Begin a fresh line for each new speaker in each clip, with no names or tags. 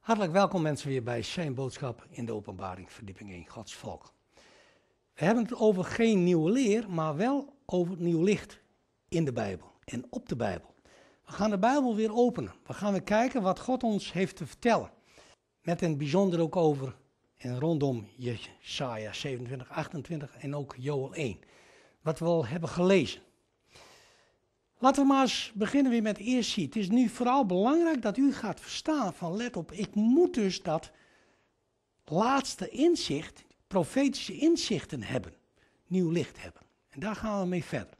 Hartelijk welkom mensen weer bij zijn boodschap in de openbaring, verdieping 1, Gods volk. We hebben het over geen nieuwe leer, maar wel over het nieuw licht in de Bijbel en op de Bijbel. We gaan de Bijbel weer openen. We gaan weer kijken wat God ons heeft te vertellen. Met een bijzonder ook over en rondom Jesaja 27, 28 en ook Joel 1. Wat we al hebben gelezen. Laten we maar eens beginnen weer met eerst zien. Het is nu vooral belangrijk dat u gaat verstaan van let op, ik moet dus dat laatste inzicht, profetische inzichten hebben, nieuw licht hebben. En daar gaan we mee verder.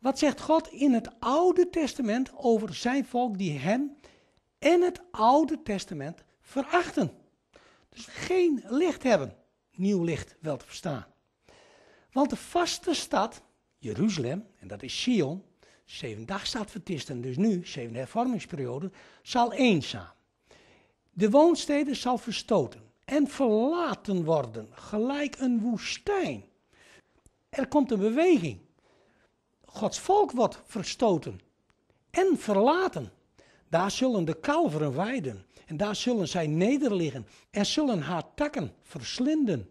Wat zegt God in het Oude Testament over zijn volk die hem en het Oude Testament verachten? Dus geen licht hebben, nieuw licht wel te verstaan. Want de vaste stad Jeruzalem, en dat is Sion, zeven zevendagsadventisten, dus nu, zeven hervormingsperiode, zal eenzaam. De woonsteden zal verstoten en verlaten worden, gelijk een woestijn. Er komt een beweging. Gods volk wordt verstoten en verlaten. Daar zullen de kalveren weiden en daar zullen zij nederliggen en zullen haar takken verslinden.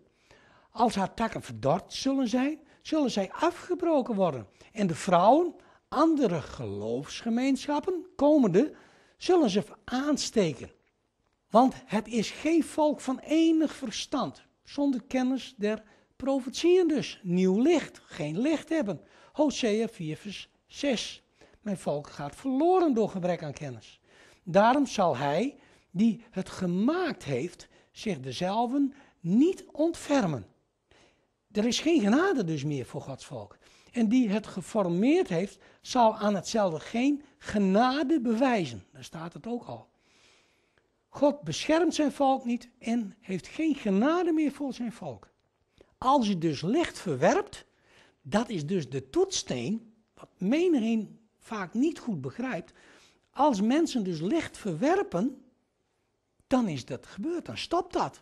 Als haar takken verdord zullen zijn zullen zij afgebroken worden. En de vrouwen, andere geloofsgemeenschappen, komende, zullen ze aansteken. Want het is geen volk van enig verstand, zonder kennis der profetieën dus. Nieuw licht, geen licht hebben. Hosea 4 vers 6. Mijn volk gaat verloren door gebrek aan kennis. Daarom zal hij, die het gemaakt heeft, zich dezelfde niet ontfermen. Er is geen genade dus meer voor Gods volk. En die het geformeerd heeft, zal aan hetzelfde geen genade bewijzen. Daar staat het ook al. God beschermt zijn volk niet en heeft geen genade meer voor zijn volk. Als je dus licht verwerpt, dat is dus de toetsteen, wat menigeen vaak niet goed begrijpt. Als mensen dus licht verwerpen, dan is dat gebeurd, dan stopt dat.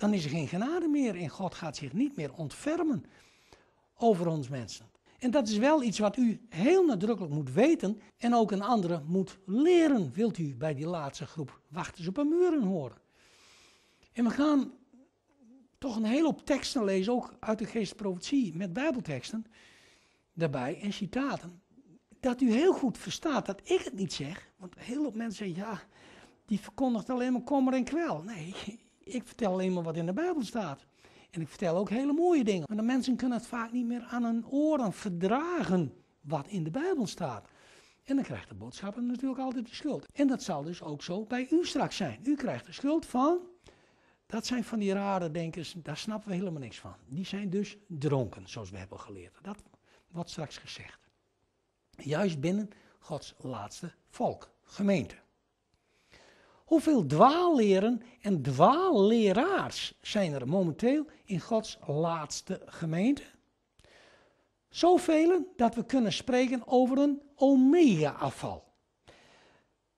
Dan is er geen genade meer en God gaat zich niet meer ontfermen over ons mensen. En dat is wel iets wat u heel nadrukkelijk moet weten en ook een andere moet leren. Wilt u bij die laatste groep wachten op een muren horen? En we gaan toch een hele hoop teksten lezen, ook uit de geestprofetie met bijbelteksten daarbij en citaten. Dat u heel goed verstaat dat ik het niet zeg, want heel veel mensen zeggen, ja, die verkondigt alleen maar kommer en kwel. Nee, ik vertel alleen maar wat in de Bijbel staat. En ik vertel ook hele mooie dingen. Maar de mensen kunnen het vaak niet meer aan hun oren verdragen wat in de Bijbel staat. En dan krijgt de boodschapper natuurlijk altijd de schuld. En dat zal dus ook zo bij u straks zijn. U krijgt de schuld van. Dat zijn van die rare denkers, daar snappen we helemaal niks van. Die zijn dus dronken, zoals we hebben geleerd. Dat wordt straks gezegd. Juist binnen Gods laatste volk, gemeente. Hoeveel dwaalleren en dwaalleraars zijn er momenteel in Gods laatste gemeente? Zoveel dat we kunnen spreken over een omega-afval.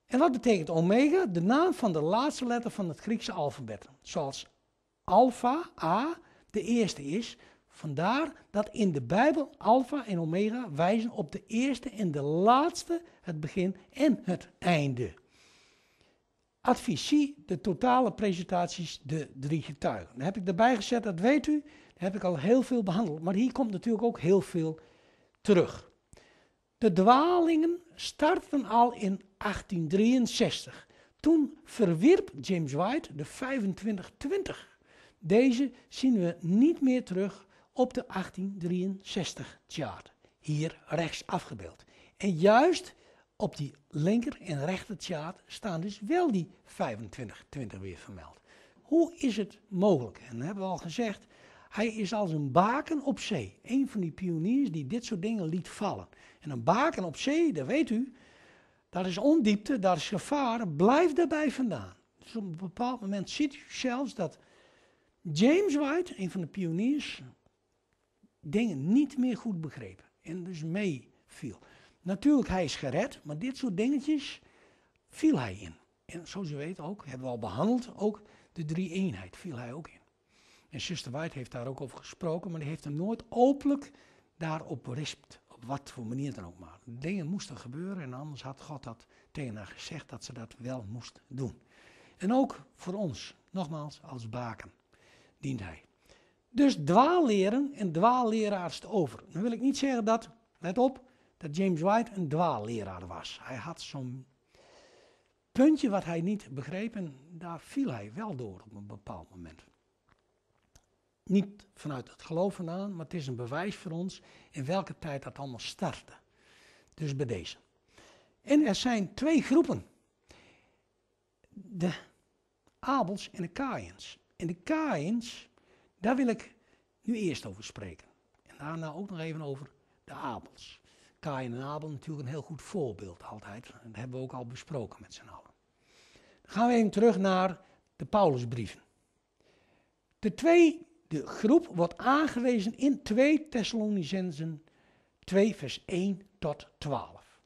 En wat betekent omega? De naam van de laatste letter van het Griekse alfabet. Zoals alfa, A, de eerste is. Vandaar dat in de Bijbel alfa en omega wijzen op de eerste en de laatste, het begin en het einde advisie de totale presentaties de drie getuigen. Dan heb ik erbij gezet, dat weet u, Dat heb ik al heel veel behandeld. Maar hier komt natuurlijk ook heel veel terug. De dwalingen starten al in 1863. Toen verwierp James White de 2520. Deze zien we niet meer terug op de 1863 chart. Hier rechts afgebeeld. En juist op die linker en rechter chart staan dus wel die 25, 20 weer vermeld. Hoe is het mogelijk? En dat hebben we al gezegd, hij is als een baken op zee. Een van die pioniers die dit soort dingen liet vallen. En een baken op zee, dat weet u, dat is ondiepte, dat is gevaar. Blijf daarbij vandaan. Dus op een bepaald moment ziet u zelfs dat James White, een van de pioniers, dingen niet meer goed begrepen. En dus meeviel. Natuurlijk, hij is gered, maar dit soort dingetjes viel hij in. En zoals u weet ook, hebben we al behandeld, ook de drie eenheid viel hij ook in. En zuster White heeft daar ook over gesproken, maar die heeft hem nooit openlijk daarop berispt. Op wat voor manier dan ook maar. Dingen moesten gebeuren en anders had God dat tegen haar gezegd dat ze dat wel moest doen. En ook voor ons, nogmaals, als baken dient hij. Dus dwaalleren en dwaalleraars te over. Dan wil ik niet zeggen dat, let op, dat James White een dwaalleraar was. Hij had zo'n puntje wat hij niet begreep en daar viel hij wel door op een bepaald moment. Niet vanuit het geloof aan, maar het is een bewijs voor ons in welke tijd dat allemaal startte. Dus bij deze. En er zijn twee groepen. De Abels en de Kains. En de Kains, daar wil ik nu eerst over spreken. En daarna ook nog even over de Abels. Kain en Abel natuurlijk een heel goed voorbeeld altijd. Dat hebben we ook al besproken met z'n allen. Dan gaan we even terug naar de Paulusbrieven. De, twee, de groep wordt aangewezen in 2 Thessalonicensen 2 vers 1 tot 12.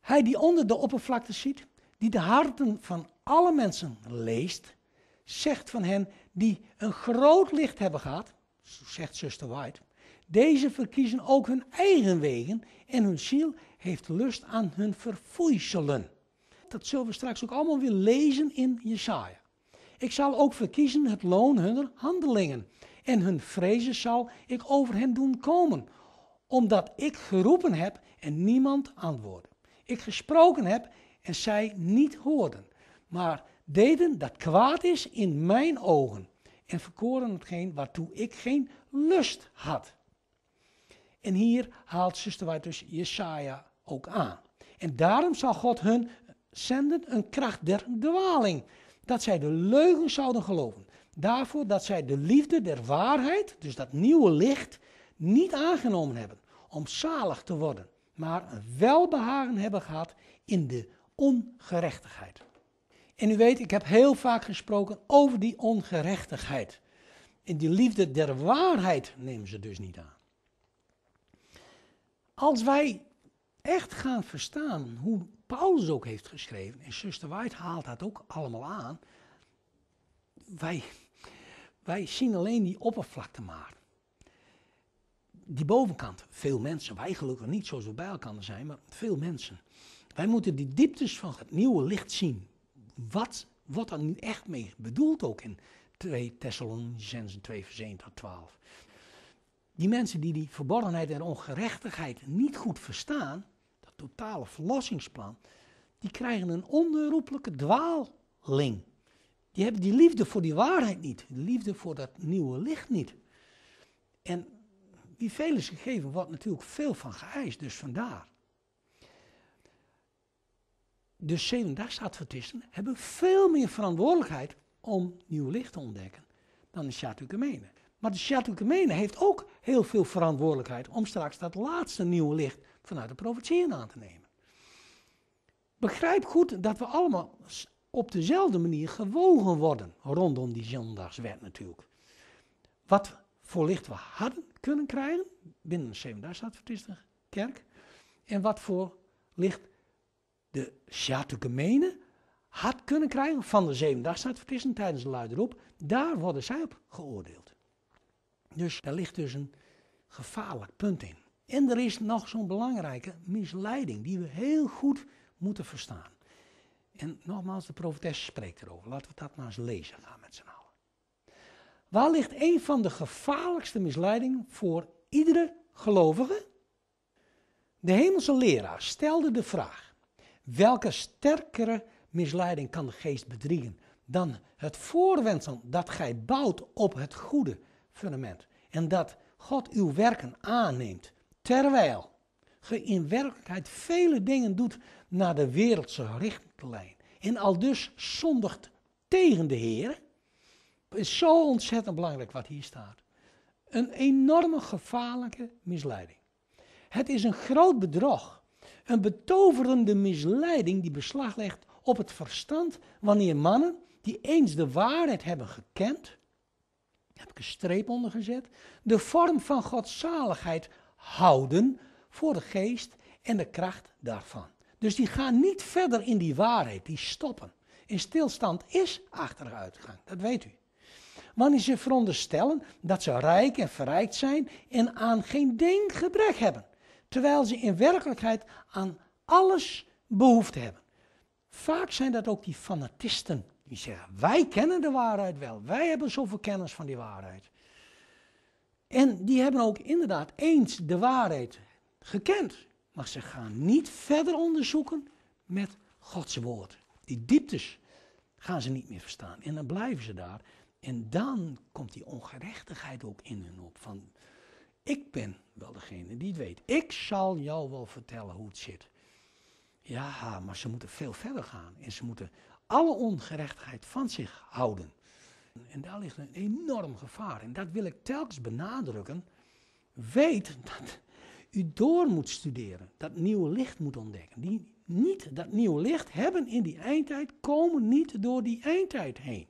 Hij die onder de oppervlakte ziet, die de harten van alle mensen leest, zegt van hen die een groot licht hebben gehad, zegt zuster White, deze verkiezen ook hun eigen wegen en hun ziel heeft lust aan hun verfoeiselen. Dat zullen we straks ook allemaal weer lezen in Jesaja. Ik zal ook verkiezen het loon hunner handelingen en hun vrezen zal ik over hen doen komen, omdat ik geroepen heb en niemand antwoordde. Ik gesproken heb en zij niet hoorden, maar deden dat kwaad is in mijn ogen en verkoren hetgeen waartoe ik geen lust had. En hier haalt zuster White dus Jesaja ook aan. En daarom zal God hun zenden een kracht der dwaling. Dat zij de leugen zouden geloven. Daarvoor dat zij de liefde der waarheid, dus dat nieuwe licht, niet aangenomen hebben. Om zalig te worden. Maar een welbehagen hebben gehad in de ongerechtigheid. En u weet, ik heb heel vaak gesproken over die ongerechtigheid. En die liefde der waarheid nemen ze dus niet aan. Als wij echt gaan verstaan hoe Paulus ook heeft geschreven, en zuster White haalt dat ook allemaal aan, wij, wij zien alleen die oppervlakte maar. Die bovenkant, veel mensen, wij gelukkig niet zoals we bij elkaar zijn, maar veel mensen. Wij moeten die dieptes van het nieuwe licht zien. Wat wordt er nu echt mee bedoeld ook in 2 Thessalonicenzen 2 vers 1 tot 12 die mensen die die verborgenheid en ongerechtigheid niet goed verstaan, dat totale verlossingsplan, die krijgen een onherroepelijke dwaaling. Die hebben die liefde voor die waarheid niet, de liefde voor dat nieuwe licht niet. En wie veel is gegeven, wordt natuurlijk veel van geëist, dus vandaar. De Dus advertisten hebben veel meer verantwoordelijkheid om nieuw licht te ontdekken dan de Chaturkamenen. Maar de Chateau-Gemeene heeft ook heel veel verantwoordelijkheid om straks dat laatste nieuwe licht vanuit de provincie aan te nemen. Begrijp goed dat we allemaal op dezelfde manier gewogen worden rondom die zondagswet natuurlijk. Wat voor licht we hadden kunnen krijgen binnen de kerk. en wat voor licht de Chateau-Gemeene had kunnen krijgen van de Zevendagsadventisten tijdens de luiderop, daar worden zij op geoordeeld. Dus daar ligt dus een gevaarlijk punt in. En er is nog zo'n belangrijke misleiding die we heel goed moeten verstaan. En nogmaals, de profetes spreekt erover. Laten we dat maar eens lezen gaan met z'n allen. Waar ligt een van de gevaarlijkste misleidingen voor iedere gelovige? De hemelse leraar stelde de vraag: welke sterkere misleiding kan de geest bedriegen dan het voorwendsel dat gij bouwt op het goede? fundament. En dat God uw werken aanneemt, terwijl ge in werkelijkheid vele dingen doet naar de wereldse richtlijn. En al dus zondigt tegen de Heer. is zo ontzettend belangrijk wat hier staat. Een enorme gevaarlijke misleiding. Het is een groot bedrog. Een betoverende misleiding die beslag legt op het verstand wanneer mannen die eens de waarheid hebben gekend, heb ik een streep onder gezet, de vorm van Gods zaligheid houden voor de geest en de kracht daarvan. Dus die gaan niet verder in die waarheid, die stoppen. In stilstand is achteruitgang, dat weet u. Wanneer ze veronderstellen dat ze rijk en verrijkt zijn en aan geen ding gebrek hebben, terwijl ze in werkelijkheid aan alles behoefte hebben. Vaak zijn dat ook die fanatisten die zeggen, wij kennen de waarheid wel. Wij hebben zoveel kennis van die waarheid. En die hebben ook inderdaad eens de waarheid gekend. Maar ze gaan niet verder onderzoeken met Gods woord. Die dieptes gaan ze niet meer verstaan. En dan blijven ze daar. En dan komt die ongerechtigheid ook in hun op. Van, ik ben wel degene die het weet. Ik zal jou wel vertellen hoe het zit. Ja, maar ze moeten veel verder gaan. En ze moeten alle ongerechtigheid van zich houden. En daar ligt een enorm gevaar. En dat wil ik telkens benadrukken. Weet dat u door moet studeren, dat nieuwe licht moet ontdekken. Die niet dat nieuwe licht hebben in die eindtijd, komen niet door die eindtijd heen.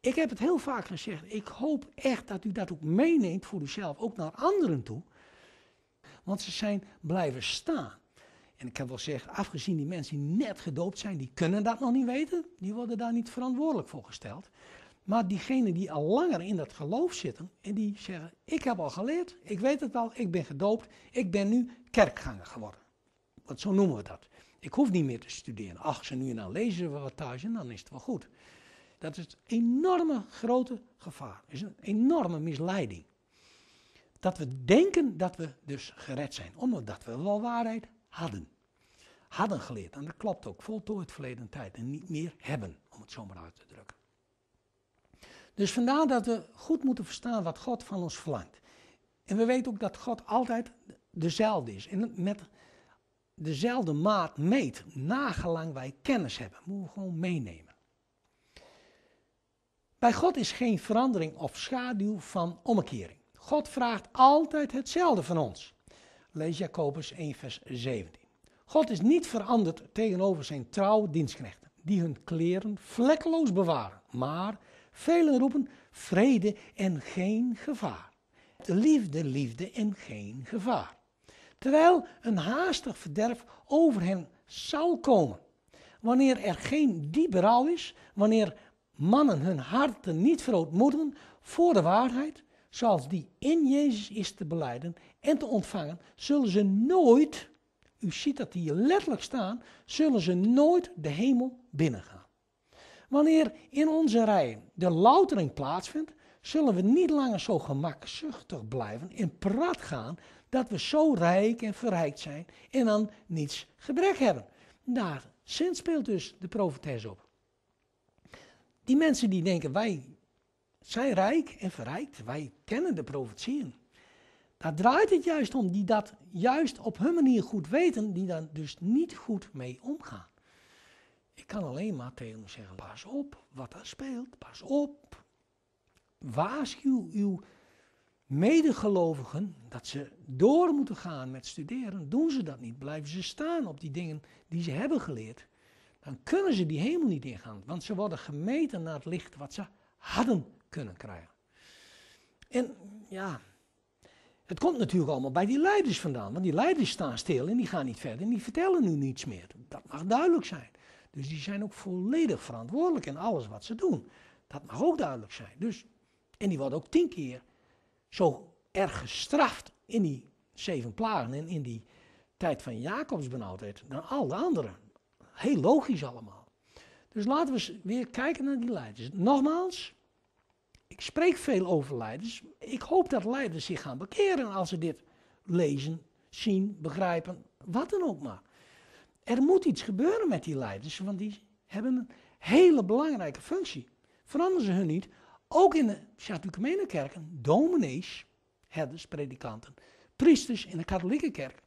Ik heb het heel vaak gezegd. Ik hoop echt dat u dat ook meeneemt voor uzelf, ook naar anderen toe. Want ze zijn blijven staan. En ik heb wel zeggen, afgezien die mensen die net gedoopt zijn, die kunnen dat nog niet weten. Die worden daar niet verantwoordelijk voor gesteld. Maar diegenen die al langer in dat geloof zitten en die zeggen, ik heb al geleerd, ik weet het al, ik ben gedoopt, ik ben nu kerkganger geworden. Want zo noemen we dat. Ik hoef niet meer te studeren. Ach, ze nu en dan lezen we wat thuis en dan is het wel goed. Dat is het enorme grote gevaar. is een enorme misleiding. Dat we denken dat we dus gered zijn, omdat we wel waarheid hadden. Hadden geleerd, en dat klopt ook, voltooid verleden tijd en niet meer hebben, om het zomaar uit te drukken. Dus vandaar dat we goed moeten verstaan wat God van ons verlangt. En we weten ook dat God altijd dezelfde is. En met dezelfde maat meet, nagelang wij kennis hebben. Moeten we gewoon meenemen. Bij God is geen verandering of schaduw van omkering. God vraagt altijd hetzelfde van ons. Lees Jacobus 1, vers 17. God is niet veranderd tegenover zijn trouw dienstknechten, die hun kleren vlekkeloos bewaren. Maar velen roepen vrede en geen gevaar. Liefde, liefde en geen gevaar. Terwijl een haastig verderf over hen zal komen. Wanneer er geen diep berouw is, wanneer mannen hun harten niet verootmoedigen voor de waarheid, zoals die in Jezus is te beleiden en te ontvangen, zullen ze nooit, u ziet dat hier letterlijk staan, zullen ze nooit de hemel binnengaan. Wanneer in onze rij de loutering plaatsvindt, zullen we niet langer zo gemakzuchtig blijven en prat gaan dat we zo rijk en verrijkt zijn en dan niets gebrek hebben. Daar zin speelt dus de profetes op. Die mensen die denken wij zijn rijk en verrijkt, wij kennen de profetieën. Daar draait het juist om, die dat juist op hun manier goed weten, die daar dus niet goed mee omgaan. Ik kan alleen maar tegen zeggen, pas op wat er speelt, pas op. Waarschuw uw medegelovigen dat ze door moeten gaan met studeren. Doen ze dat niet, blijven ze staan op die dingen die ze hebben geleerd. Dan kunnen ze die hemel niet ingaan, want ze worden gemeten naar het licht wat ze hadden kunnen krijgen. En ja, het komt natuurlijk allemaal bij die leiders vandaan, want die leiders staan stil en die gaan niet verder en die vertellen nu niets meer. Dat mag duidelijk zijn. Dus die zijn ook volledig verantwoordelijk in alles wat ze doen. Dat mag ook duidelijk zijn. Dus, en die worden ook tien keer zo erg gestraft in die zeven plagen en in die tijd van Jacobs benauwdheid dan al de anderen. Heel logisch allemaal. Dus laten we weer kijken naar die leiders. Nogmaals, ik spreek veel over leiders. Ik hoop dat leiders zich gaan bekeren als ze dit lezen, zien, begrijpen, wat dan ook maar. Er moet iets gebeuren met die leiders, want die hebben een hele belangrijke functie. Veranderen ze hun niet, ook in de Chateau kerken, dominees, herders, predikanten, priesters in de katholieke kerk.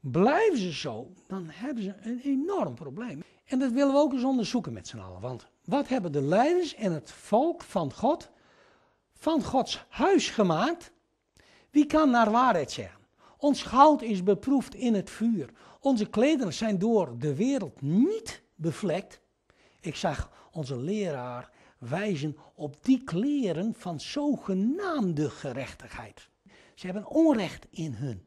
Blijven ze zo, dan hebben ze een enorm probleem. En dat willen we ook eens onderzoeken met z'n allen. Want wat hebben de leiders en het volk van God van Gods huis gemaakt. Wie kan naar waarheid zeggen? Ons goud is beproefd in het vuur. Onze klederen zijn door de wereld niet bevlekt. Ik zag onze leraar wijzen op die kleren van zogenaamde gerechtigheid. Ze hebben onrecht in hun.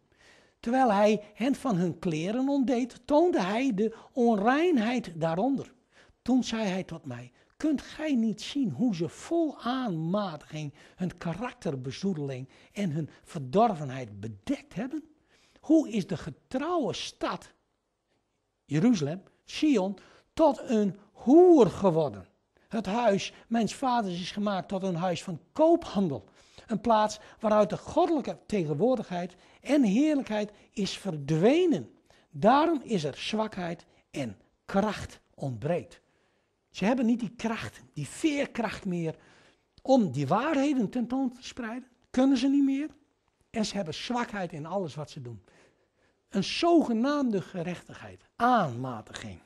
Terwijl hij hen van hun kleren ontdeed, toonde hij de onreinheid daaronder. Toen zei hij tot mij: Kunt gij niet zien hoe ze vol aanmatiging hun karakterbezoedeling en hun verdorvenheid bedekt hebben? Hoe is de getrouwe stad, Jeruzalem, Sion, tot een hoer geworden? Het huis mijns vaders is gemaakt tot een huis van koophandel. Een plaats waaruit de goddelijke tegenwoordigheid en heerlijkheid is verdwenen. Daarom is er zwakheid en kracht ontbreekt. Ze hebben niet die kracht, die veerkracht meer om die waarheden tentoon te spreiden. Kunnen ze niet meer. En ze hebben zwakheid in alles wat ze doen. Een zogenaamde gerechtigheid, aanmatiging.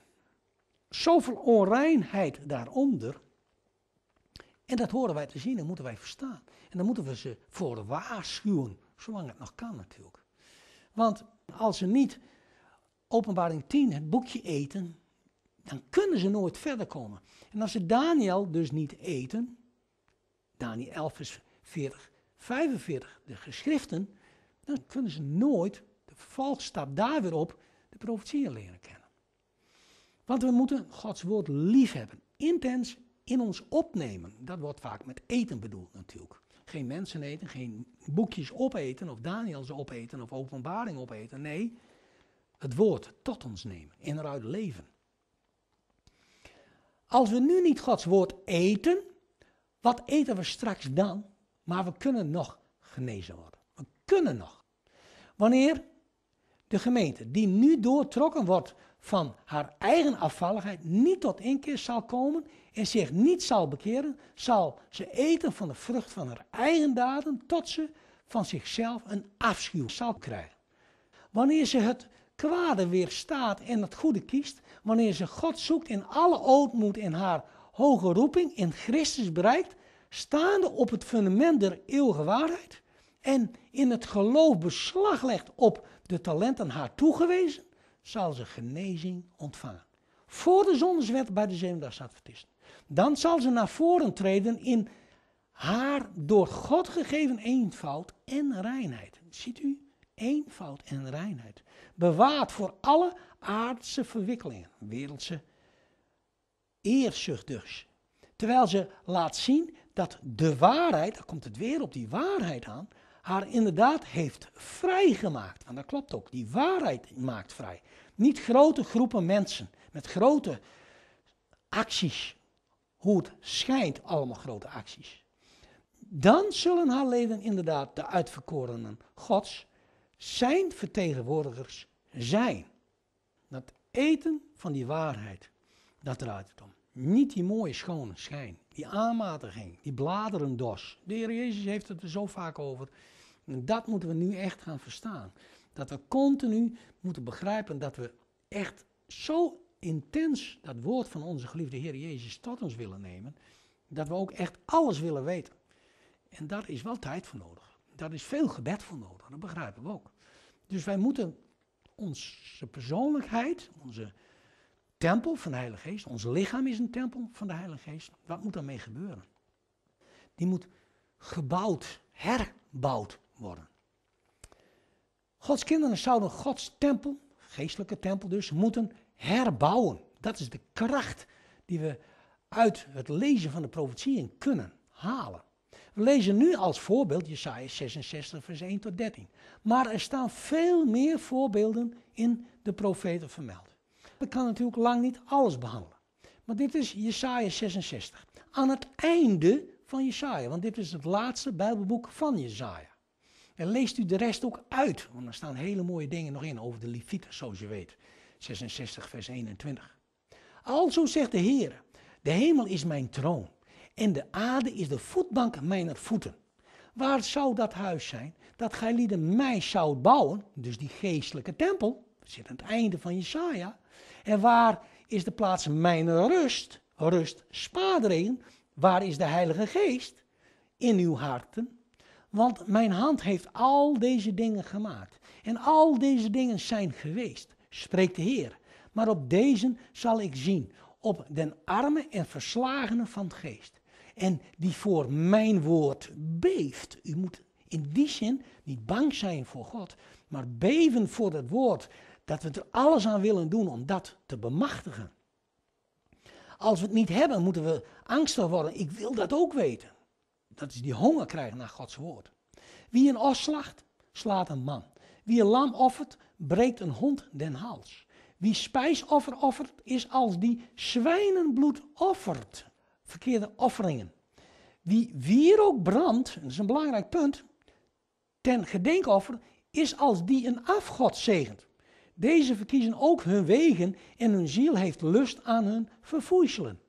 Zoveel onreinheid daaronder. En dat horen wij te zien, en moeten wij verstaan. En dan moeten we ze voor waarschuwen, zolang het nog kan natuurlijk. Want als ze niet openbaring 10, het boekje eten, dan kunnen ze nooit verder komen. En als ze Daniel dus niet eten, Daniel 11 vers 40, 45, de geschriften, dan kunnen ze nooit, de valstap daar weer op, de profetieën leren kennen. Want we moeten Gods woord liefhebben, intens in ons opnemen. Dat wordt vaak met eten bedoeld natuurlijk. Geen mensen eten, geen boekjes opeten of Daniels opeten of openbaring opeten. Nee, het woord tot ons nemen en eruit leven. Als we nu niet Gods woord eten, wat eten we straks dan? Maar we kunnen nog genezen worden. We kunnen nog. Wanneer de gemeente, die nu doortrokken wordt van haar eigen afvalligheid, niet tot inkeer zal komen en zich niet zal bekeren, zal ze eten van de vrucht van haar eigen daden tot ze van zichzelf een afschuw zal krijgen. Wanneer ze het kwade weerstaat en het goede kiest, wanneer ze God zoekt in alle ootmoed en haar hoge roeping in Christus bereikt, staande op het fundament der eeuwige waarheid en in het geloof beslag legt op de talenten haar toegewezen, zal ze genezing ontvangen. Voor de zonneswet bij de Zevendagsadventisten. Dan zal ze naar voren treden in haar door God gegeven eenvoud en reinheid. Ziet u? eenvoud en reinheid. Bewaard voor alle aardse verwikkelingen, wereldse eerzucht dus. Terwijl ze laat zien dat de waarheid, daar komt het weer op die waarheid aan, haar inderdaad heeft vrijgemaakt. En dat klopt ook, die waarheid maakt vrij. Niet grote groepen mensen met grote acties, hoe het schijnt allemaal grote acties. Dan zullen haar leden inderdaad de uitverkorenen Gods zijn vertegenwoordigers zijn. Dat eten van die waarheid, dat het om. Niet die mooie schone schijn, die aanmatiging, die bladeren dos. De Heer Jezus heeft het er zo vaak over. En dat moeten we nu echt gaan verstaan. Dat we continu moeten begrijpen dat we echt zo intens dat woord van onze geliefde Heer Jezus tot ons willen nemen, dat we ook echt alles willen weten. En daar is wel tijd voor nodig daar is veel gebed voor nodig, dat begrijpen we ook. Dus wij moeten onze persoonlijkheid, onze tempel van de Heilige Geest, ons lichaam is een tempel van de Heilige Geest. Wat moet daarmee gebeuren? Die moet gebouwd, herbouwd worden. Gods kinderen zouden Gods tempel, geestelijke tempel dus, moeten herbouwen. Dat is de kracht die we uit het lezen van de profetieën kunnen halen. We lezen nu als voorbeeld Jesaja 66, vers 1 tot 13. Maar er staan veel meer voorbeelden in de profeten vermeld. Ik kan natuurlijk lang niet alles behandelen. Maar dit is Jesaja 66. Aan het einde van Jesaja, want dit is het laatste Bijbelboek van Jesaja. En leest u de rest ook uit, want er staan hele mooie dingen nog in over de Levieten, zoals je weet. 66 vers 21. Alzo zegt de Heer, de hemel is mijn troon en de aarde is de voetbank mijner voeten. Waar zou dat huis zijn? Dat gij lieden mij zou bouwen, dus die geestelijke tempel, zit aan het einde van Jesaja. En waar is de plaats mijn rust, rust, spaadering. waar is de Heilige Geest? In uw harten. Want mijn hand heeft al deze dingen gemaakt. En al deze dingen zijn geweest, spreekt de Heer. Maar op deze zal ik zien, op den arme en verslagenen van geest en die voor mijn woord beeft. U moet in die zin niet bang zijn voor God, maar beven voor dat woord. Dat we er alles aan willen doen om dat te bemachtigen. Als we het niet hebben, moeten we angstig worden. Ik wil dat ook weten. Dat is die honger krijgen naar Gods woord. Wie een os slacht, slaat een man. Wie een lam offert, breekt een hond den hals. Wie spijsoffer offert, is als die zwijnenbloed offert verkeerde offeringen. Wie wierook brandt, dat is een belangrijk punt, ten gedenkoffer, is als die een afgod zegent. Deze verkiezen ook hun wegen en hun ziel heeft lust aan hun vervoerselen.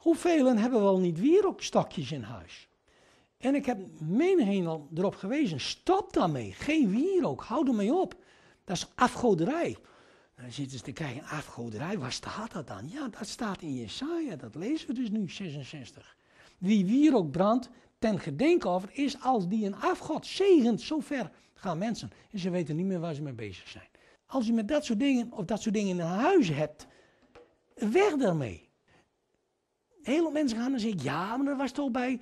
Hoeveel hebben wel niet wierookstokjes in huis? En ik heb mijn al erop gewezen, stop daarmee, geen wierook, hou ermee op. Dat is afgoderij. Dan zitten ze te kijken, afgoderij, waar staat dat dan? Ja, dat staat in Jesaja, dat lezen we dus nu, 66. Wie wierook brandt, ten gedenken over, is als die een afgod zegent. Zover gaan mensen. En ze weten niet meer waar ze mee bezig zijn. Als je met dat soort dingen, of dat soort dingen in huis hebt, weg daarmee. Heel veel mensen gaan en zeggen, ja, maar dat was toch bij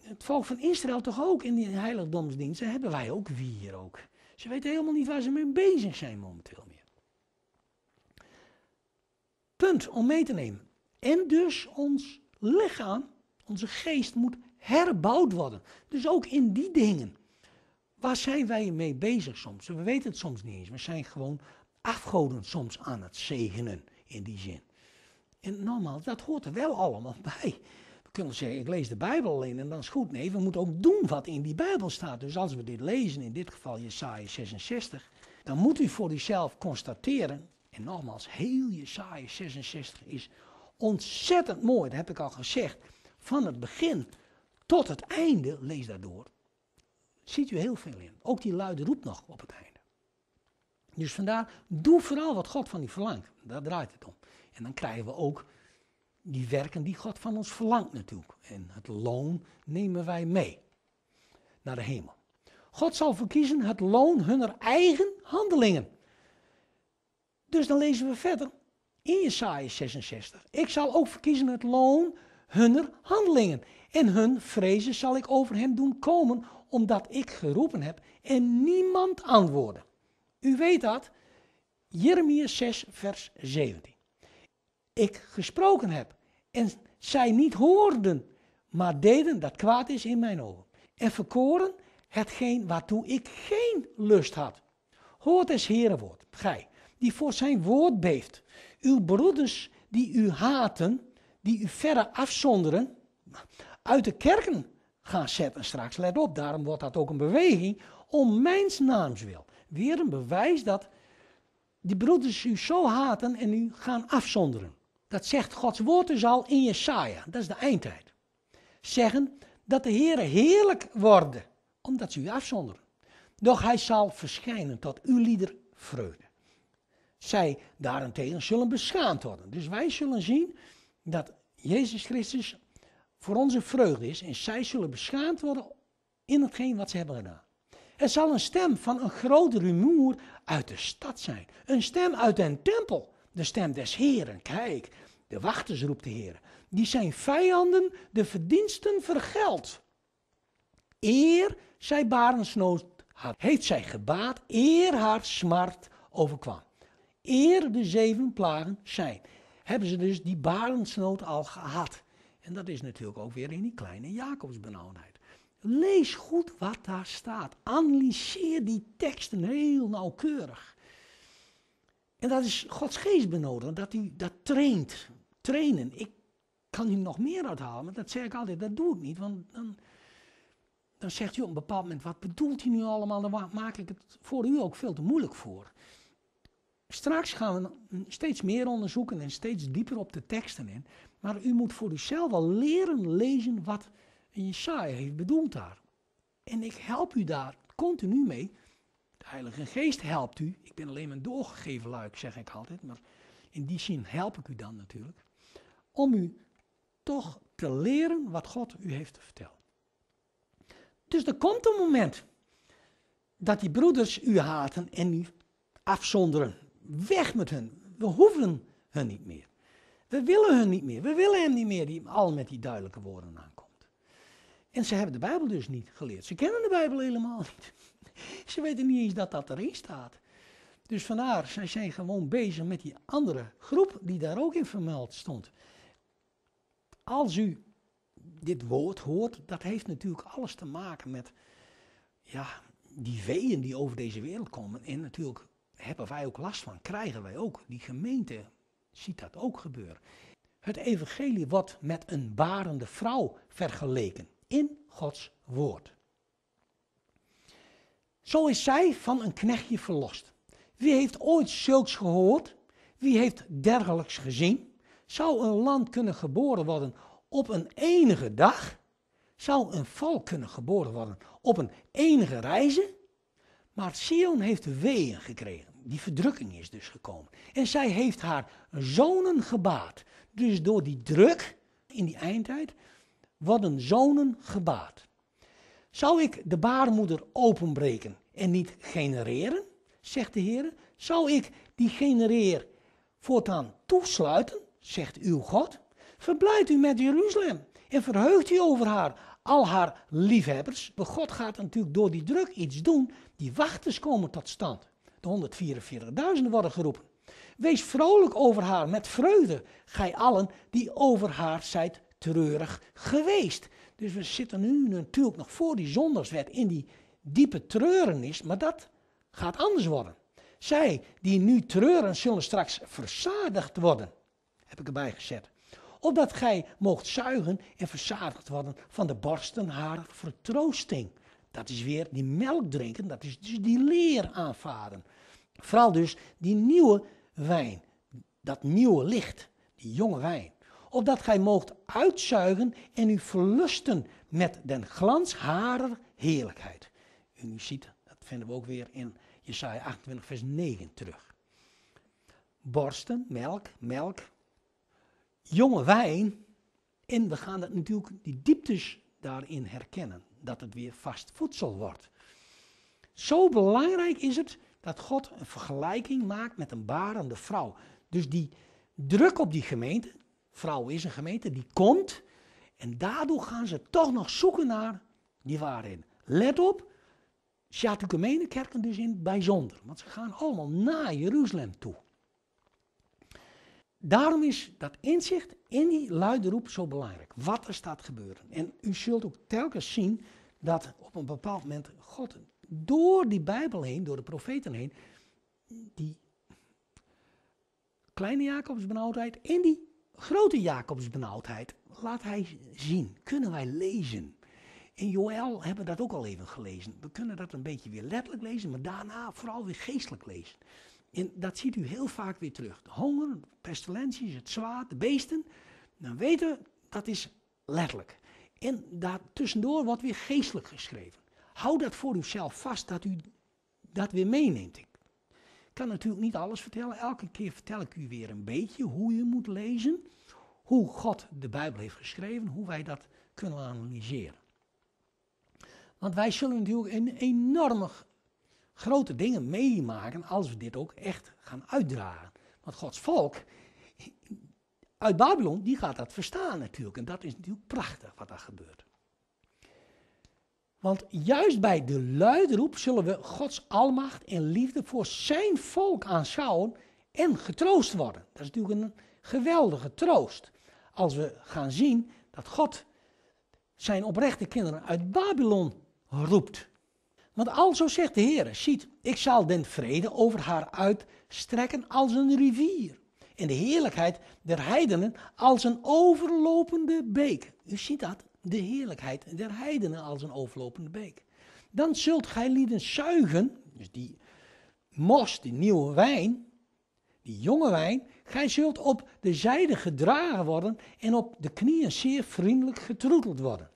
het volk van Israël toch ook in die heiligdomsdiensten. Hebben wij ook wierook. Ze weten helemaal niet waar ze mee bezig zijn momenteel meer punt om mee te nemen. En dus ons lichaam, onze geest moet herbouwd worden. Dus ook in die dingen. Waar zijn wij mee bezig soms? We weten het soms niet eens. We zijn gewoon afgoden soms aan het zegenen in die zin. En normaal, dat hoort er wel allemaal bij. We kunnen zeggen, ik lees de Bijbel alleen en dan is goed. Nee, we moeten ook doen wat in die Bijbel staat. Dus als we dit lezen, in dit geval Jesaja 66, dan moet u voor uzelf constateren en nogmaals, heel Jesaja 66 is ontzettend mooi, dat heb ik al gezegd. Van het begin tot het einde, lees door, ziet u heel veel in. Ook die luide roep nog op het einde. Dus vandaar, doe vooral wat God van u verlangt. Daar draait het om. En dan krijgen we ook die werken die God van ons verlangt natuurlijk. En het loon nemen wij mee naar de hemel. God zal verkiezen het loon hunner eigen handelingen. Dus dan lezen we verder in Jesaja 66. Ik zal ook verkiezen het loon hunner handelingen. En hun vrezen zal ik over hen doen komen, omdat ik geroepen heb en niemand antwoordde. U weet dat, Jeremia 6, vers 17. Ik gesproken heb en zij niet hoorden, maar deden dat kwaad is in mijn ogen. En verkoren hetgeen waartoe ik geen lust had. Hoort eens woord. gij, die voor zijn woord beeft. Uw broeders die u haten, die u verre afzonderen, uit de kerken gaan zetten straks. Let op, daarom wordt dat ook een beweging om mijn naams wil. Weer een bewijs dat die broeders u zo haten en u gaan afzonderen. Dat zegt Gods woord dus al in Jesaja, dat is de eindtijd. Zeggen dat de Heeren heerlijk worden, omdat ze u afzonderen. Doch hij zal verschijnen tot uw lieder vreugde. Zij daarentegen zullen beschaamd worden. Dus wij zullen zien dat Jezus Christus voor onze vreugde is. En zij zullen beschaamd worden in hetgeen wat ze hebben gedaan. Er zal een stem van een groot rumoer uit de stad zijn. Een stem uit den tempel. De stem des Heren. Kijk, de wachters roept de Heer. Die zijn vijanden de verdiensten vergeld. Eer zij barensnood had, heeft zij gebaat, eer haar smart overkwam eer de zeven plagen zijn. Hebben ze dus die barensnood al gehad. En dat is natuurlijk ook weer in die kleine Jacobsbenauwdheid. Lees goed wat daar staat. Analyseer die teksten heel nauwkeurig. En dat is Gods geest benodigd, dat hij dat traint. Trainen. Ik kan hier nog meer uithalen, maar dat zeg ik altijd, dat doe ik niet. Want dan, dan zegt u op een bepaald moment, wat bedoelt hij nu allemaal? Dan maak ik het voor u ook veel te moeilijk voor. Straks gaan we steeds meer onderzoeken en steeds dieper op de teksten in. Maar u moet voor uzelf al leren lezen wat Jesaja heeft bedoeld daar. En ik help u daar continu mee. De Heilige Geest helpt u. Ik ben alleen mijn doorgegeven luik, zeg ik altijd. Maar in die zin help ik u dan natuurlijk. Om u toch te leren wat God u heeft te vertellen. Dus er komt een moment dat die broeders u haten en u afzonderen. Weg met hen. We hoeven hen niet meer. We willen hen niet meer. We willen hem niet meer die al met die duidelijke woorden aankomt. En ze hebben de Bijbel dus niet geleerd. Ze kennen de Bijbel helemaal niet. ze weten niet eens dat dat erin staat. Dus vandaar, zij zijn gewoon bezig met die andere groep die daar ook in vermeld stond. Als u dit woord hoort, dat heeft natuurlijk alles te maken met ja, die veeën die over deze wereld komen. En natuurlijk hebben wij ook last van, krijgen wij ook. Die gemeente ziet dat ook gebeuren. Het evangelie wordt met een barende vrouw vergeleken in Gods woord. Zo is zij van een knechtje verlost. Wie heeft ooit zulks gehoord? Wie heeft dergelijks gezien? Zou een land kunnen geboren worden op een enige dag? Zou een volk kunnen geboren worden op een enige reize? Maar Sion heeft weeën gekregen die verdrukking is dus gekomen. En zij heeft haar zonen gebaat. Dus door die druk in die eindtijd worden zonen gebaat. Zou ik de baarmoeder openbreken en niet genereren, zegt de Heer? Zou ik die genereer voortaan toesluiten, zegt uw God? Verblijft u met Jeruzalem en verheugt u over haar, al haar liefhebbers. Maar God gaat natuurlijk door die druk iets doen, die wachters komen tot stand. De 144.000 worden geroepen. Wees vrolijk over haar met vreugde, gij allen die over haar zijt treurig geweest. Dus we zitten nu natuurlijk nog voor die zondagswet in die diepe treurenis, maar dat gaat anders worden. Zij die nu treuren, zullen straks verzadigd worden, heb ik erbij gezet. Opdat gij moogt zuigen en verzadigd worden van de borsten haar vertroosting. Dat is weer die melk drinken, dat is dus die leer aanvaren. Vooral dus die nieuwe wijn, dat nieuwe licht, die jonge wijn. Opdat gij moogt uitzuigen en u verlusten met den glans harer heerlijkheid. En u ziet, dat vinden we ook weer in Jesaja 28 vers 9 terug. Borsten, melk, melk, jonge wijn. En we gaan dat natuurlijk die dieptes daarin herkennen dat het weer vast voedsel wordt. Zo belangrijk is het dat God een vergelijking maakt met een barende vrouw. Dus die druk op die gemeente, vrouw is een gemeente, die komt. En daardoor gaan ze toch nog zoeken naar die waarheid. Let op, Sjatukemene kerken dus in bijzonder. Want ze gaan allemaal naar Jeruzalem toe. Daarom is dat inzicht in die luide roep zo belangrijk. Wat er staat gebeuren. En u zult ook telkens zien dat op een bepaald moment God door die Bijbel heen, door de profeten heen, die kleine Jacobsbenauwdheid en die grote Jacobsbenauwdheid laat hij zien. Kunnen wij lezen. In Joël hebben we dat ook al even gelezen. We kunnen dat een beetje weer letterlijk lezen, maar daarna vooral weer geestelijk lezen. En dat ziet u heel vaak weer terug. De honger, de pestilenties, het zwaard, de beesten. Dan weten we, dat is letterlijk. En daartussendoor wordt weer geestelijk geschreven. Hou dat voor uzelf vast, dat u dat weer meeneemt. Ik kan natuurlijk niet alles vertellen. Elke keer vertel ik u weer een beetje hoe u moet lezen. Hoe God de Bijbel heeft geschreven, hoe wij dat kunnen analyseren. Want wij zullen natuurlijk een enorme grote dingen meemaken als we dit ook echt gaan uitdragen. Want Gods volk uit Babylon, die gaat dat verstaan natuurlijk. En dat is natuurlijk prachtig wat daar gebeurt. Want juist bij de luidroep zullen we Gods almacht en liefde voor zijn volk aanschouwen en getroost worden. Dat is natuurlijk een geweldige troost. Als we gaan zien dat God zijn oprechte kinderen uit Babylon roept. Want al zo zegt de Heer, ziet, ik zal den vrede over haar uitstrekken als een rivier. En de heerlijkheid der heidenen als een overlopende beek. U ziet dat, de heerlijkheid der heidenen als een overlopende beek. Dan zult gij lieden zuigen, dus die mos, die nieuwe wijn, die jonge wijn, gij zult op de zijde gedragen worden en op de knieën zeer vriendelijk getroeteld worden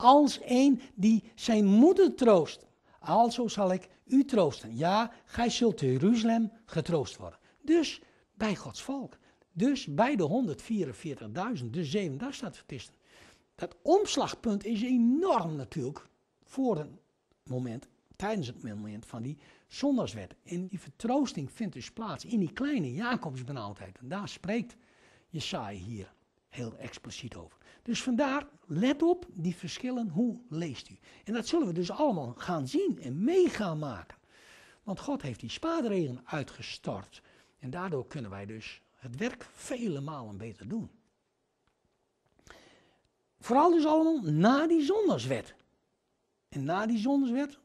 als een die zijn moeder troost. Also zal ik u troosten. Ja, gij zult te Jeruzalem getroost worden. Dus bij Gods volk. Dus bij de 144.000, de zeven vertisten. Dat omslagpunt is enorm natuurlijk voor een moment, tijdens het moment van die zondagswet. En die vertroosting vindt dus plaats in die kleine Jacobsbenauwdheid. En daar spreekt Jesaja hier heel expliciet over. Dus vandaar, let op die verschillen, hoe leest u? En dat zullen we dus allemaal gaan zien en mee gaan maken. Want God heeft die spaadregen uitgestort. En daardoor kunnen wij dus het werk vele malen beter doen. Vooral dus allemaal na die zondagswet. En na die zondagswet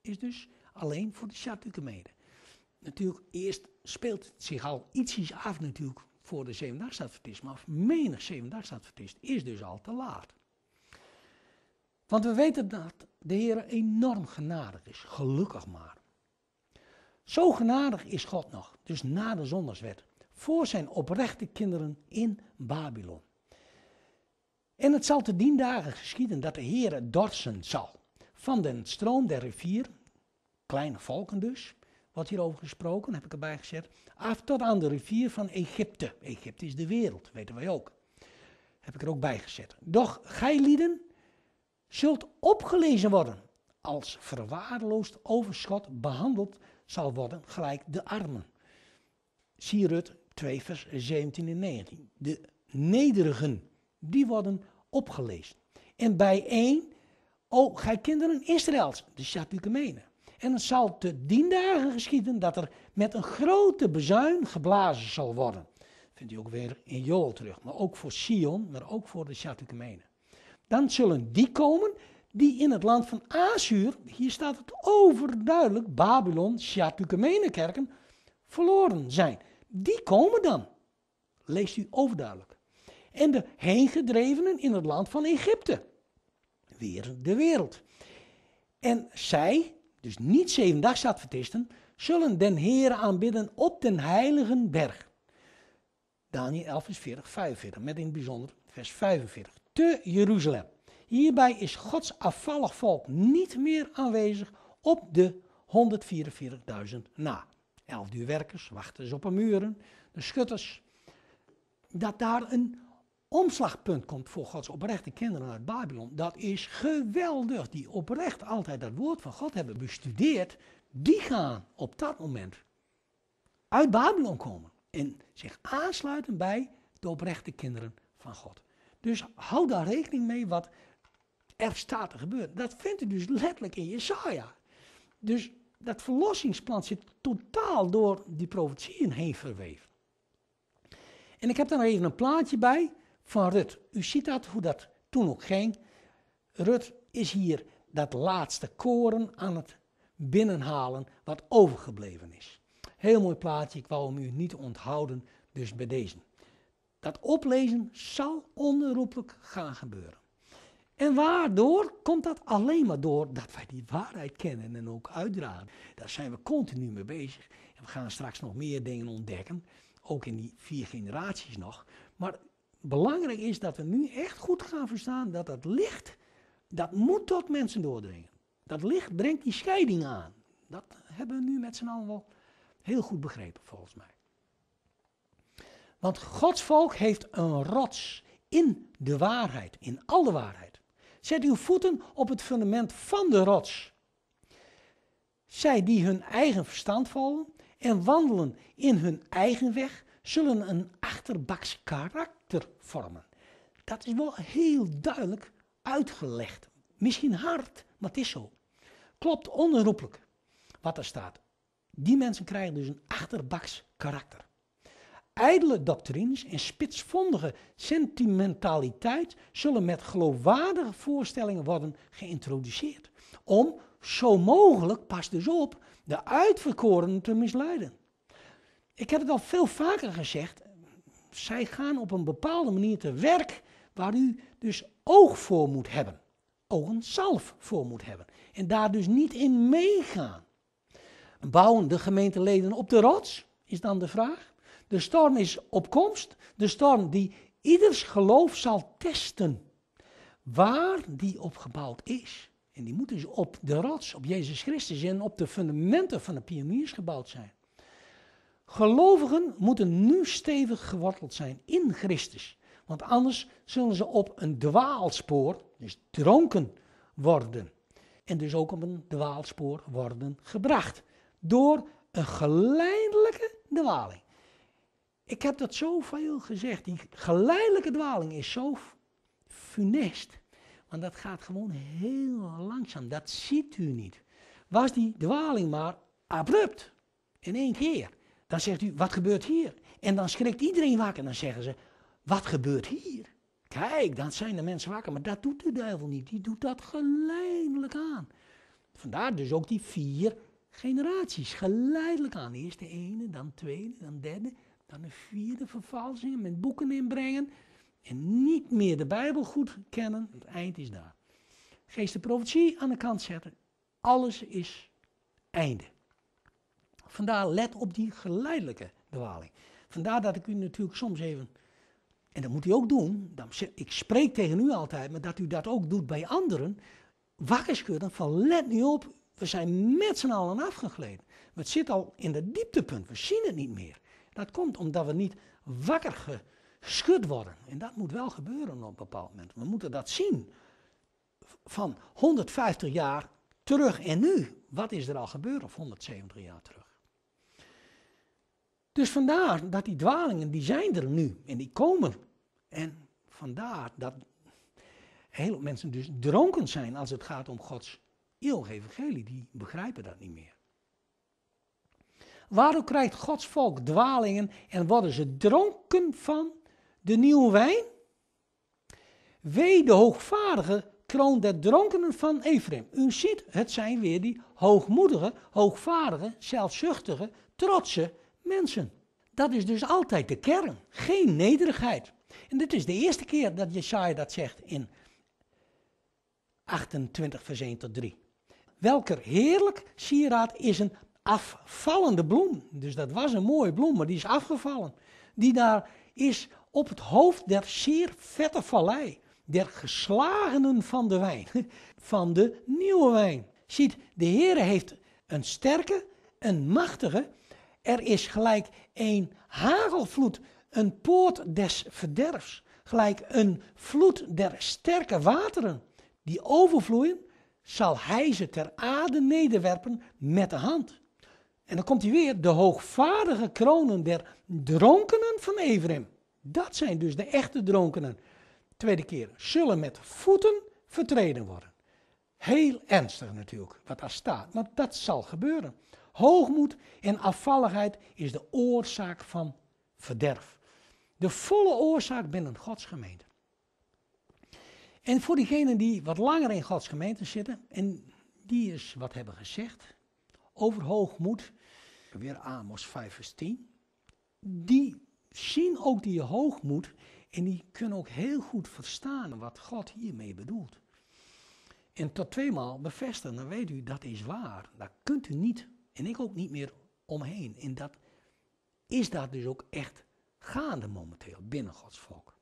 is dus alleen voor de Sjatukemeden. Natuurlijk, eerst speelt zich al ietsjes af natuurlijk voor de zevendagsadvertist. Maar menig zevendagsadvertist is dus al te laat. Want we weten dat de Heer enorm genadig is, gelukkig maar. Zo genadig is God nog, dus na de zondagswet, voor zijn oprechte kinderen in Babylon. En het zal te dien dagen geschieden dat de Heer dorsen zal van den stroom der rivier, kleine volken dus, wordt hierover gesproken, heb ik erbij gezet, af tot aan de rivier van Egypte. Egypte is de wereld, weten wij ook. Heb ik er ook bij gezet. Doch gij lieden zult opgelezen worden, als verwaarloosd overschot behandeld zal worden, gelijk de armen. Zie Rut 2 vers 17 en 19. De nederigen, die worden opgelezen. En bijeen, o gij kinderen Israëls, de Sadducemenen. En het zal te dien geschieden dat er met een grote bezuin geblazen zal worden. vindt u ook weer in Joel terug, maar ook voor Sion, maar ook voor de Chatukemenen. Dan zullen die komen die in het land van Azuur, hier staat het overduidelijk, Babylon, Chatukemenen kerken, verloren zijn. Die komen dan. Leest u overduidelijk. En de heengedrevenen in het land van Egypte. Weer de wereld. En zij, dus niet zevendaags Adventisten, zullen den Heer aanbidden op den heiligen berg. Daniel 11 vers 40, 45, met in het bijzonder vers 45. Te Jeruzalem. Hierbij is Gods afvallig volk niet meer aanwezig op de 144.000 na. Elf uur werkers, wachters op de muren, de schutters. Dat daar een omslagpunt komt voor Gods oprechte kinderen uit Babylon, dat is geweldig. Die oprecht altijd dat woord van God hebben bestudeerd, die gaan op dat moment uit Babylon komen en zich aansluiten bij de oprechte kinderen van God. Dus hou daar rekening mee wat er staat te gebeuren. Dat vindt u dus letterlijk in Jesaja. Dus dat verlossingsplan zit totaal door die profetieën heen verweven. En ik heb daar even een plaatje bij van Rut. U ziet dat, hoe dat toen ook ging. Rut is hier dat laatste koren aan het binnenhalen wat overgebleven is. Heel mooi plaatje, ik wou hem u niet onthouden, dus bij deze. Dat oplezen zal onherroepelijk gaan gebeuren. En waardoor komt dat? Alleen maar door dat wij die waarheid kennen en ook uitdragen. Daar zijn we continu mee bezig. En we gaan straks nog meer dingen ontdekken, ook in die vier generaties nog. Maar belangrijk is dat we nu echt goed gaan verstaan dat dat licht, dat moet tot mensen doordringen. Dat licht brengt die scheiding aan. Dat hebben we nu met z'n allen wel heel goed begrepen, volgens mij. Want Gods volk heeft een rots in de waarheid, in alle waarheid. Zet uw voeten op het fundament van de rots. Zij die hun eigen verstand volgen en wandelen in hun eigen weg, zullen een achterbaks karakter vormen. Dat is wel heel duidelijk uitgelegd. Misschien hard, maar het is zo. Klopt onherroepelijk wat er staat. Die mensen krijgen dus een achterbaks karakter. Ijdele doctrines en spitsvondige sentimentaliteit zullen met geloofwaardige voorstellingen worden geïntroduceerd. Om, zo mogelijk, pas dus op, de uitverkorenen te misleiden. Ik heb het al veel vaker gezegd, zij gaan op een bepaalde manier te werk waar u dus oog voor moet hebben. Ogen zelf voor moet hebben. En daar dus niet in meegaan. Bouwen de gemeenteleden op de rots, is dan de vraag. De storm is op komst. De storm die ieders geloof zal testen. Waar die op gebouwd is. En die moet dus op de rots, op Jezus Christus en op de fundamenten van de pioniers gebouwd zijn. Gelovigen moeten nu stevig geworteld zijn in Christus. Want anders zullen ze op een dwaalspoor, dus dronken, worden. En dus ook op een dwaalspoor worden gebracht. Door een geleidelijke dwaling. Ik heb dat zoveel gezegd. Die geleidelijke dwaling is zo funest. Want dat gaat gewoon heel langzaam. Dat ziet u niet. Was die dwaling maar abrupt. In één keer dan zegt u, wat gebeurt hier? En dan schrikt iedereen wakker. En Dan zeggen ze, wat gebeurt hier? Kijk, dan zijn de mensen wakker. Maar dat doet de duivel niet. Die doet dat geleidelijk aan. Vandaar dus ook die vier generaties. Geleidelijk aan. Eerst de ene, dan de tweede, dan de derde. Dan de vierde vervalsingen met boeken inbrengen. En niet meer de Bijbel goed kennen. Het eind is daar. Geest de profetie aan de kant zetten. Alles is einde. Vandaar let op die geleidelijke dwaling. Vandaar dat ik u natuurlijk soms even, en dat moet u ook doen, dan, ik spreek tegen u altijd, maar dat u dat ook doet bij anderen, wakker schudden van let nu op, we zijn met z'n allen afgegleden. Het zit al in de dieptepunt, we zien het niet meer. Dat komt omdat we niet wakker geschud worden. En dat moet wel gebeuren op een bepaald moment. We moeten dat zien. Van 150 jaar terug en nu. Wat is er al gebeurd Of 170 jaar terug? Dus vandaar dat die dwalingen, die zijn er nu en die komen. En vandaar dat heel veel mensen dus dronken zijn als het gaat om Gods eeuwige evangelie. Die begrijpen dat niet meer. Waarom krijgt Gods volk dwalingen en worden ze dronken van de nieuwe wijn? Wee de hoogvaardige kroon der dronkenen van Ephraim. U ziet, het zijn weer die hoogmoedige, hoogvaardige, zelfzuchtige, trotse mensen. Dat is dus altijd de kern. Geen nederigheid. En dit is de eerste keer dat Jesaja dat zegt in 28 vers 1 tot 3. Welker heerlijk sieraad is een afvallende bloem. Dus dat was een mooie bloem, maar die is afgevallen. Die daar is op het hoofd der zeer vette vallei. Der geslagenen van de wijn. Van de nieuwe wijn. Ziet, de Heere heeft een sterke, een machtige er is gelijk een hagelvloed, een poort des verderfs, gelijk een vloed der sterke wateren, die overvloeien, zal hij ze ter aarde nederwerpen met de hand. En dan komt hij weer, de hoogvaardige kronen der dronkenen van Ephraim. Dat zijn dus de echte dronkenen. Tweede keer, zullen met voeten vertreden worden. Heel ernstig natuurlijk, wat daar staat, maar dat zal gebeuren. Hoogmoed en afvalligheid is de oorzaak van verderf. De volle oorzaak binnen Gods gemeente. En voor diegenen die wat langer in Gods gemeente zitten en die eens wat hebben gezegd over hoogmoed, weer Amos 5 vers 10, die zien ook die hoogmoed en die kunnen ook heel goed verstaan wat God hiermee bedoelt. En tot tweemaal bevestigen, dan weet u dat is waar. Daar kunt u niet en ik ook niet meer omheen. En dat is daar dus ook echt gaande momenteel binnen Gods volk.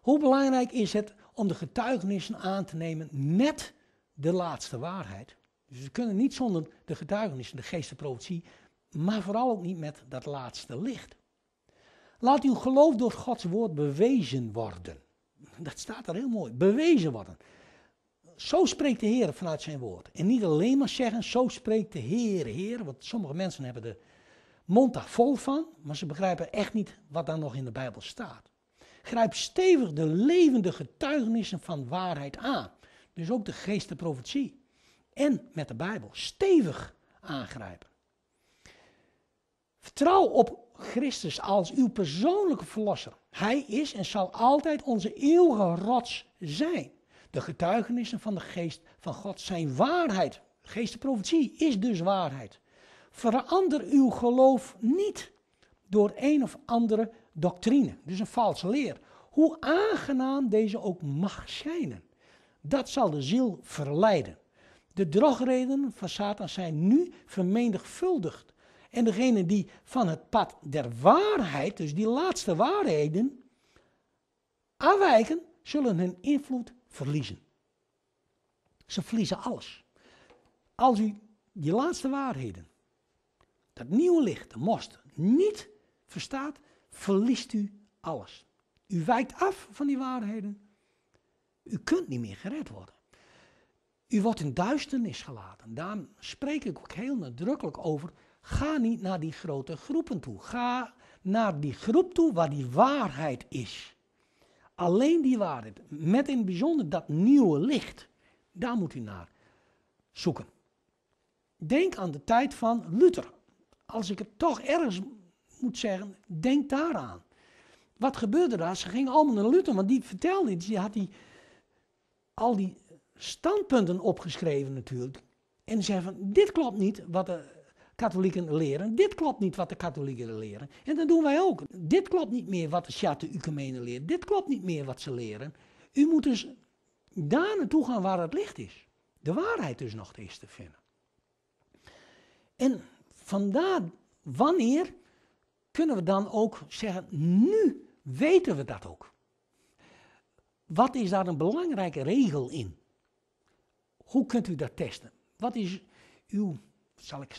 Hoe belangrijk is het om de getuigenissen aan te nemen met de laatste waarheid? Dus we kunnen niet zonder de getuigenissen, de geest profetie, maar vooral ook niet met dat laatste licht. Laat uw geloof door Gods woord bewezen worden. Dat staat er heel mooi, bewezen worden. Zo spreekt de Heer vanuit zijn woord. En niet alleen maar zeggen, zo spreekt de Heer, Heer. Want sommige mensen hebben de mond daar vol van, maar ze begrijpen echt niet wat daar nog in de Bijbel staat. Grijp stevig de levende getuigenissen van waarheid aan. Dus ook de geest profetie. En met de Bijbel. Stevig aangrijpen. Vertrouw op Christus als uw persoonlijke verlosser. Hij is en zal altijd onze eeuwige rots zijn. De getuigenissen van de geest van God zijn waarheid. Geest de profetie is dus waarheid. Verander uw geloof niet door een of andere doctrine. Dus een valse leer. Hoe aangenaam deze ook mag schijnen. Dat zal de ziel verleiden. De drogredenen van Satan zijn nu vermenigvuldigd. En degene die van het pad der waarheid, dus die laatste waarheden, afwijken, zullen hun invloed verliezen. Ze verliezen alles. Als u die laatste waarheden, dat nieuwe licht, de most, niet verstaat, verliest u alles. U wijkt af van die waarheden. U kunt niet meer gered worden. U wordt in duisternis gelaten. Daarom spreek ik ook heel nadrukkelijk over. Ga niet naar die grote groepen toe. Ga naar die groep toe waar die waarheid is. Alleen die waarheid, met in het bijzonder dat nieuwe licht, daar moet u naar zoeken. Denk aan de tijd van Luther. Als ik het toch ergens moet zeggen, denk daaraan. Wat gebeurde daar? Ze gingen allemaal naar Luther, want die vertelde iets. Die had die, al die standpunten opgeschreven natuurlijk. En zei van, dit klopt niet wat de katholieken leren. Dit klopt niet wat de katholieken leren. En dat doen wij ook. Dit klopt niet meer wat de Sjate Ucumenen leren. Dit klopt niet meer wat ze leren. U moet dus daar naartoe gaan waar het licht is. De waarheid dus nog eens te vinden. En vandaar, wanneer kunnen we dan ook zeggen, nu weten we dat ook. Wat is daar een belangrijke regel in? Hoe kunt u dat testen? Wat is uw, zal ik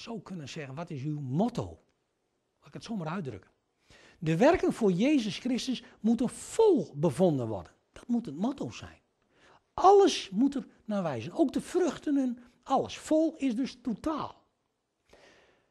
zo kunnen zeggen, wat is uw motto? Laat ik het zomaar uitdrukken. De werken voor Jezus Christus moeten vol bevonden worden. Dat moet het motto zijn. Alles moet er naar wijzen. Ook de vruchten en alles. Vol is dus totaal.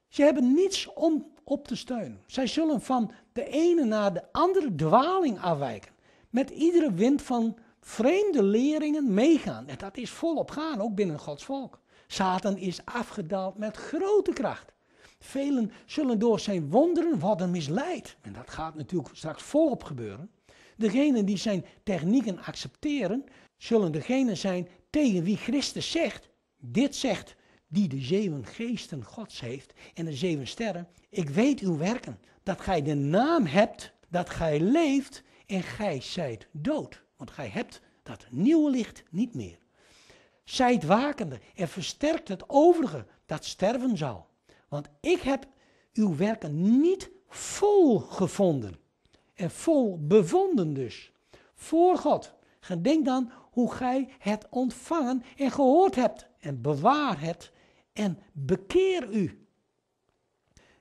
Ze hebben niets om op te steunen. Zij zullen van de ene naar de andere dwaling afwijken. Met iedere wind van vreemde leringen meegaan. En dat is volop gaan, ook binnen Gods volk. Satan is afgedaald met grote kracht. Velen zullen door zijn wonderen worden misleid. En dat gaat natuurlijk straks volop gebeuren. Degenen die zijn technieken accepteren, zullen degenen zijn tegen wie Christus zegt: Dit zegt die de zeven geesten Gods heeft en de zeven sterren. Ik weet uw werken, dat gij de naam hebt, dat gij leeft en gij zijt dood. Want gij hebt dat nieuwe licht niet meer. Zijt wakende en versterkt het overige dat sterven zal. Want ik heb uw werken niet vol gevonden. En vol bevonden dus. Voor God. Gedenk dan hoe gij het ontvangen en gehoord hebt. En bewaar het en bekeer u.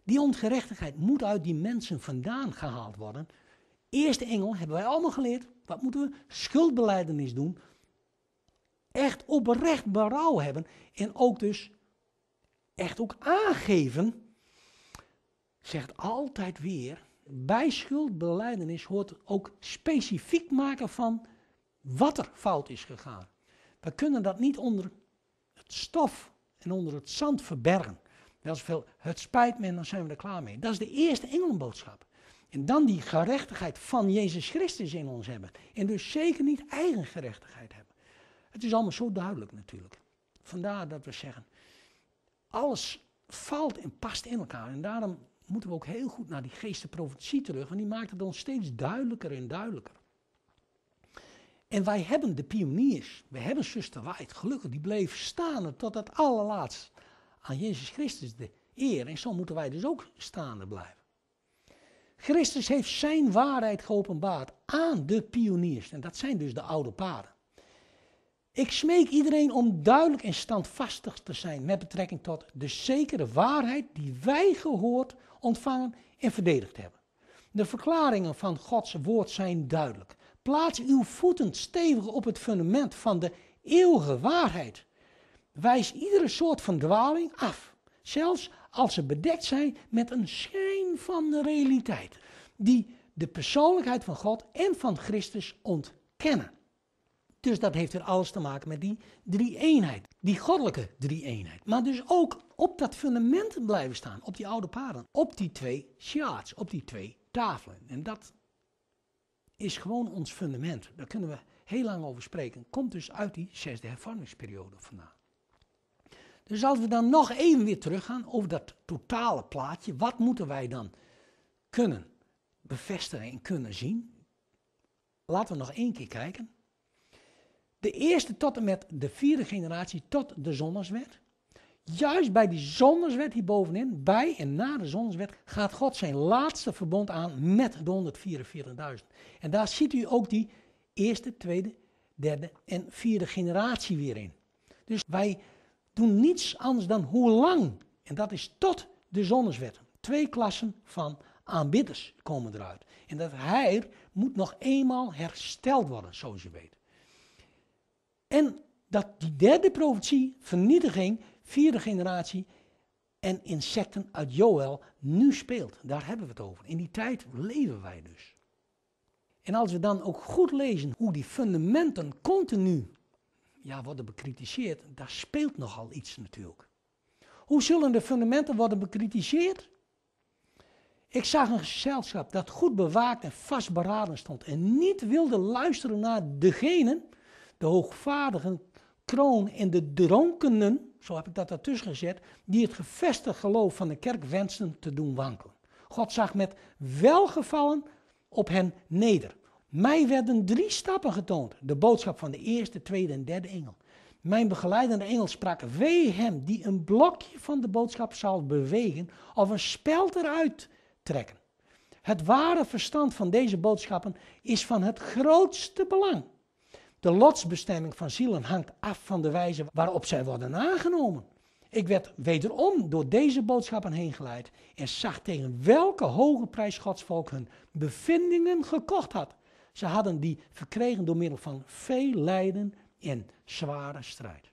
Die ongerechtigheid moet uit die mensen vandaan gehaald worden. Eerste engel hebben wij allemaal geleerd. Wat moeten we? Schuldbeleidenis doen echt oprecht berouw hebben en ook dus echt ook aangeven, zegt altijd weer, bij schuldbeleidenis hoort ook specifiek maken van wat er fout is gegaan. We kunnen dat niet onder het stof en onder het zand verbergen. Dat is veel, het spijt me en dan zijn we er klaar mee. Dat is de eerste engelenboodschap. En dan die gerechtigheid van Jezus Christus in ons hebben. En dus zeker niet eigen gerechtigheid hebben. Het is allemaal zo duidelijk natuurlijk. Vandaar dat we zeggen, alles valt en past in elkaar. En daarom moeten we ook heel goed naar die geestenprofetie terug, want die maakt het ons steeds duidelijker en duidelijker. En wij hebben de pioniers, we hebben zuster Waait gelukkig, die bleef staan tot het allerlaatst aan Jezus Christus de eer. En zo moeten wij dus ook staande blijven. Christus heeft zijn waarheid geopenbaard aan de pioniers. En dat zijn dus de oude paden. Ik smeek iedereen om duidelijk en standvastig te zijn met betrekking tot de zekere waarheid die wij gehoord, ontvangen en verdedigd hebben. De verklaringen van Gods woord zijn duidelijk. Plaats uw voeten stevig op het fundament van de eeuwige waarheid. Wijs iedere soort van dwaling af, zelfs als ze bedekt zijn met een schijn van de realiteit, die de persoonlijkheid van God en van Christus ontkennen. Dus dat heeft weer alles te maken met die drie-eenheid, die goddelijke drie-eenheid. Maar dus ook op dat fundament blijven staan, op die oude paden, op die twee shards, op die twee tafelen. En dat is gewoon ons fundament. Daar kunnen we heel lang over spreken. Komt dus uit die zesde hervormingsperiode vandaan. Dus als we dan nog even weer teruggaan over dat totale plaatje, wat moeten wij dan kunnen bevestigen en kunnen zien? Laten we nog één keer kijken de eerste tot en met de vierde generatie tot de zondagswet. Juist bij die zondagswet hierbovenin, bij en na de zondagswet, gaat God zijn laatste verbond aan met de 144.000. En daar ziet u ook die eerste, tweede, derde en vierde generatie weer in. Dus wij doen niets anders dan hoe lang, en dat is tot de zonneswet. Twee klassen van aanbidders komen eruit. En dat hij moet nog eenmaal hersteld worden, zoals je weet. En dat die derde profetie, vernietiging, vierde generatie en insecten uit Joel nu speelt. Daar hebben we het over. In die tijd leven wij dus. En als we dan ook goed lezen hoe die fundamenten continu ja, worden bekritiseerd, daar speelt nogal iets natuurlijk. Hoe zullen de fundamenten worden bekritiseerd? Ik zag een gezelschap dat goed bewaakt en vastberaden stond en niet wilde luisteren naar degene de hoogvaardigen kroon en de dronkenen, zo heb ik dat ertussen gezet, die het gevestigd geloof van de kerk wensen te doen wankelen. God zag met welgevallen op hen neder. Mij werden drie stappen getoond, de boodschap van de eerste, tweede en derde engel. Mijn begeleidende engel sprak, wee hem die een blokje van de boodschap zal bewegen of een speld eruit trekken. Het ware verstand van deze boodschappen is van het grootste belang. De lotsbestemming van zielen hangt af van de wijze waarop zij worden aangenomen. Ik werd wederom door deze boodschappen heen geleid en zag tegen welke hoge prijs Godsvolk hun bevindingen gekocht had. Ze hadden die verkregen door middel van veel lijden en zware strijd.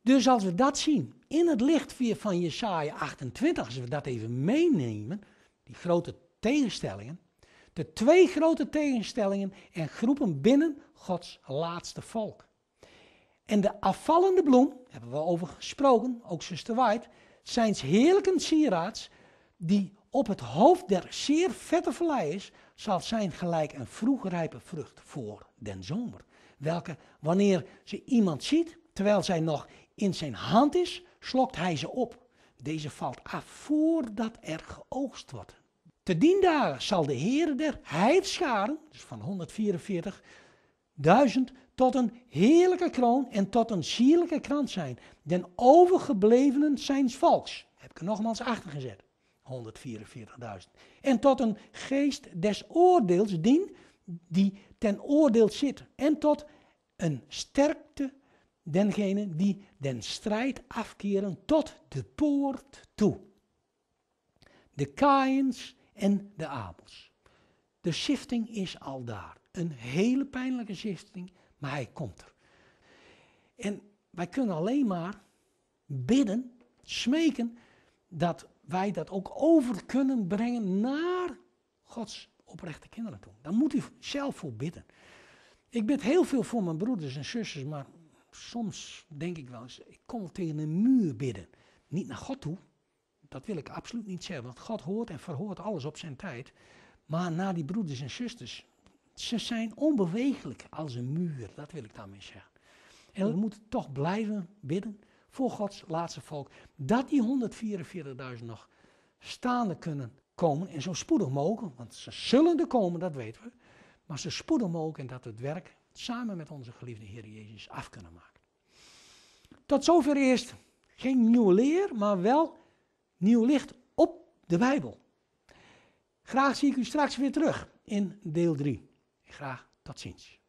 Dus als we dat zien in het licht van Jesaja 28, als we dat even meenemen, die grote tegenstellingen, de twee grote tegenstellingen en groepen binnen Gods laatste volk. En de afvallende bloem, hebben we over gesproken, ook zuster White, zijn heerlijke sieraads die op het hoofd der zeer vette is, zal zijn gelijk een vroegrijpe vrucht voor den zomer. Welke, wanneer ze iemand ziet, terwijl zij nog in zijn hand is, slokt hij ze op. Deze valt af voordat er geoogst wordt. Te dien dagen zal de Heer der heidscharen, dus van 144.000, tot een heerlijke kroon en tot een sierlijke krans zijn. Den overgeblevenen zijns volks, heb ik er nogmaals achter gezet, 144.000. En tot een geest des oordeels dien, die ten oordeel zit. En tot een sterkte dengenen die den strijd afkeren tot de poort toe. De kaaiens en de Abels. De shifting is al daar. Een hele pijnlijke shifting, maar hij komt er. En wij kunnen alleen maar bidden, smeken, dat wij dat ook over kunnen brengen naar Gods oprechte kinderen toe. Daar moet u zelf voor bidden. Ik bid heel veel voor mijn broeders en zusters, maar soms denk ik wel eens, ik kom tegen een muur bidden. Niet naar God toe, dat wil ik absoluut niet zeggen, want God hoort en verhoort alles op zijn tijd. Maar na die broeders en zusters, ze zijn onbewegelijk als een muur, dat wil ik daarmee zeggen. En we moeten toch blijven bidden voor Gods laatste volk, dat die 144.000 nog staande kunnen komen en zo spoedig mogelijk, want ze zullen er komen, dat weten we, maar ze spoedig mogelijk en dat we het werk samen met onze geliefde Heer Jezus af kunnen maken. Tot zover eerst geen nieuwe leer, maar wel nieuw licht op de Bijbel. Graag zie ik u straks weer terug in deel 3. Graag tot ziens.